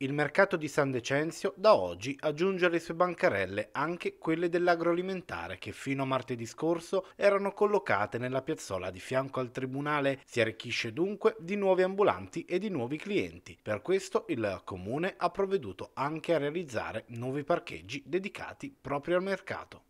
Il mercato di San Decenzio da oggi aggiunge alle sue bancarelle anche quelle dell'agroalimentare che fino a martedì scorso erano collocate nella piazzola di fianco al tribunale. Si arricchisce dunque di nuovi ambulanti e di nuovi clienti. Per questo il comune ha provveduto anche a realizzare nuovi parcheggi dedicati proprio al mercato.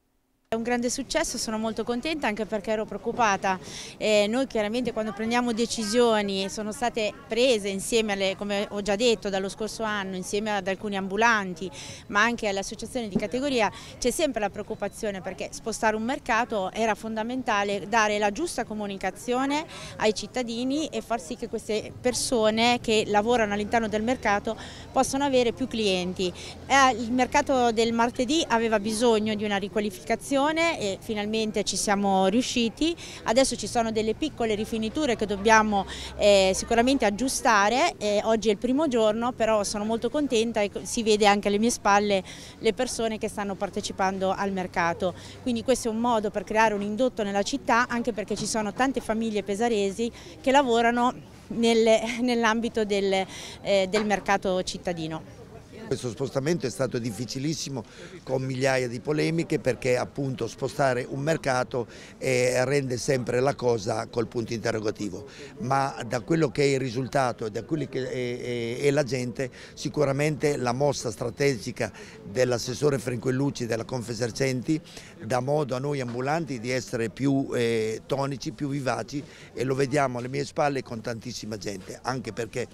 È un grande successo, sono molto contenta anche perché ero preoccupata. Eh, noi chiaramente quando prendiamo decisioni sono state prese insieme, alle, come ho già detto, dallo scorso anno, insieme ad alcuni ambulanti, ma anche alle associazioni di categoria, c'è sempre la preoccupazione perché spostare un mercato era fondamentale dare la giusta comunicazione ai cittadini e far sì che queste persone che lavorano all'interno del mercato possano avere più clienti. Eh, il mercato del martedì aveva bisogno di una riqualificazione soluzione e finalmente ci siamo riusciti. Adesso ci sono delle piccole rifiniture che dobbiamo eh, sicuramente aggiustare. Eh, oggi è il primo giorno, però sono molto contenta e si vede anche alle mie spalle le persone che stanno partecipando al mercato. Quindi questo è un modo per creare un indotto nella città, anche perché ci sono tante famiglie pesaresi che lavorano nel, nell'ambito del, eh, del mercato cittadino. Questo spostamento è stato difficilissimo con migliaia di polemiche perché appunto spostare un mercato eh, rende sempre la cosa col punto interrogativo, ma da quello che è il risultato e da quello che eh, eh, è, la gente sicuramente la mossa strategica dell'assessore Frenquellucci della Confesercenti dà modo a noi ambulanti di essere più tonici, più vivaci e lo vediamo alle mie spalle con tantissima gente, anche perché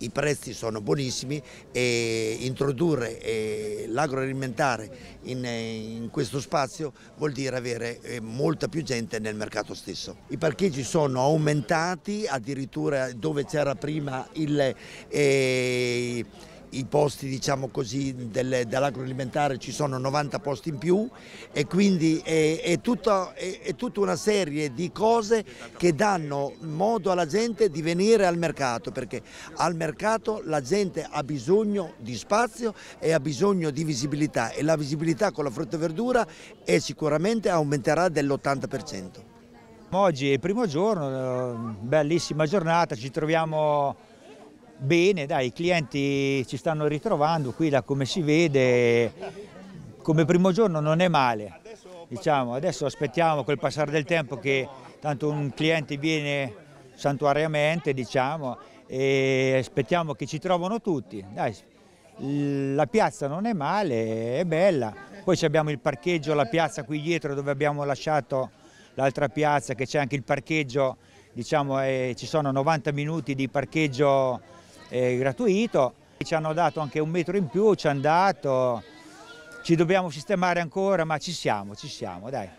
i prezzi sono buonissimi e introdurre eh, l'agroalimentare in, eh, in, questo spazio vuol dire avere eh, molta più gente nel mercato stesso. I parcheggi sono aumentati addirittura dove c'era prima il... Eh, i posti diciamo così, del, dell'agroalimentare ci sono 90 posti in più e quindi è, è, tutta, è, è, tutta, una serie di cose che danno modo alla gente di venire al mercato perché al mercato la gente ha bisogno di spazio e ha bisogno di visibilità e la visibilità con la frutta e verdura sicuramente aumenterà dell'80%. Oggi è il primo giorno, eh, bellissima giornata, ci troviamo Bene, dai, i clienti ci stanno ritrovando, qui da come si vede, come primo giorno non è male. Diciamo, adesso aspettiamo col passare del tempo che tanto un cliente viene santuariamente, diciamo, e aspettiamo che ci trovano tutti. Dai, la piazza non è male, è bella. Poi abbiamo il parcheggio, la piazza qui dietro dove abbiamo lasciato l'altra piazza, che c'è anche il parcheggio, diciamo, eh, ci sono 90 minuti di parcheggio eh, gratuito. Ci hanno dato anche un metro in più, ci hanno dato, ci dobbiamo sistemare ancora, ma ci siamo, ci siamo, dai.